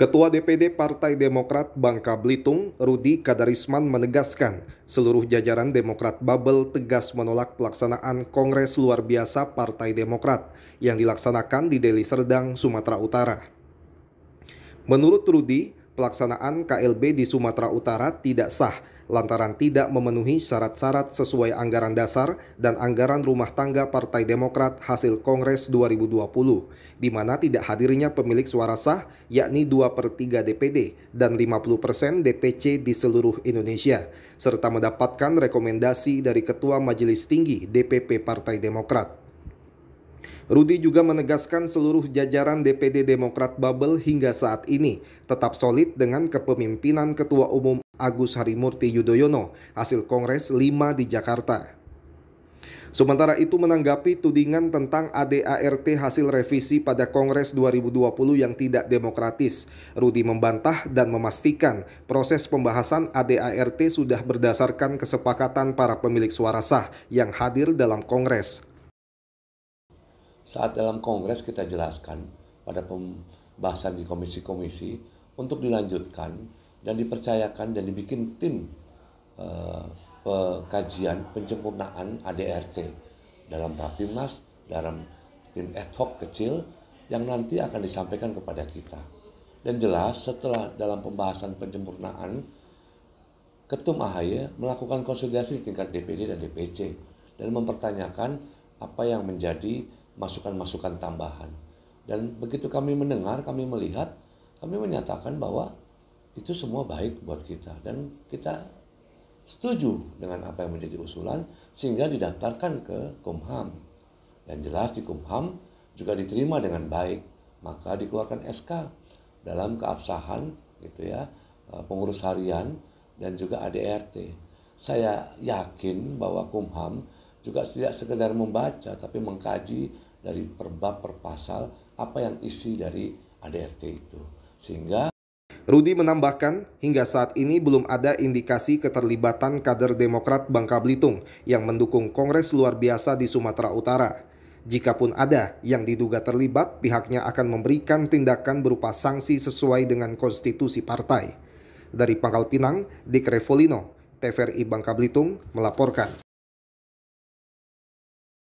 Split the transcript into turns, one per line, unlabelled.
Ketua DPD Partai Demokrat Bangka Belitung, Rudi Kadarisman menegaskan, seluruh jajaran Demokrat Babel tegas menolak pelaksanaan Kongres Luar Biasa Partai Demokrat yang dilaksanakan di Deli Serdang, Sumatera Utara. Menurut Rudi, pelaksanaan KLB di Sumatera Utara tidak sah lantaran tidak memenuhi syarat-syarat sesuai anggaran dasar dan anggaran rumah tangga Partai Demokrat hasil Kongres 2020, di mana tidak hadirnya pemilik suara sah yakni 2 per 3 DPD dan 50% persen DPC di seluruh Indonesia, serta mendapatkan rekomendasi dari Ketua Majelis Tinggi DPP Partai Demokrat. Rudi juga menegaskan seluruh jajaran DPD Demokrat Babel hingga saat ini tetap solid dengan kepemimpinan Ketua Umum Agus Harimurti Yudhoyono hasil Kongres 5 di Jakarta. Sementara itu menanggapi tudingan tentang ADART hasil revisi pada Kongres 2020 yang tidak demokratis, Rudi membantah dan memastikan proses pembahasan ADART sudah berdasarkan kesepakatan para pemilik suara sah yang hadir dalam Kongres.
Saat dalam Kongres kita jelaskan pada pembahasan di komisi-komisi untuk dilanjutkan dan dipercayakan dan dibikin tim eh, pengkajian penyempurnaan ADRT dalam Rapimnas, dalam tim ad hoc kecil yang nanti akan disampaikan kepada kita. Dan jelas setelah dalam pembahasan penyempurnaan, Ketum AHY melakukan konsolidasi di tingkat DPD dan DPC dan mempertanyakan apa yang menjadi masukan-masukan tambahan. Dan begitu kami mendengar, kami melihat, kami menyatakan bahwa itu semua baik buat kita dan kita setuju dengan apa yang menjadi usulan sehingga didaftarkan ke Kumham dan jelas di Kumham juga diterima dengan baik maka dikeluarkan SK dalam keabsahan gitu ya e, pengurus harian dan juga ADRT saya yakin bahwa Kumham juga tidak sekedar membaca tapi mengkaji dari perbab perpasal apa yang isi dari ADRT itu
sehingga Rudi menambahkan, hingga saat ini belum ada indikasi keterlibatan kader Demokrat Bangka Belitung yang mendukung Kongres luar biasa di Sumatera Utara. Jikapun ada yang diduga terlibat, pihaknya akan memberikan tindakan berupa sanksi sesuai dengan konstitusi partai. Dari Pangkal Pinang, Dik Revolino, TVRI Bangka Belitung melaporkan.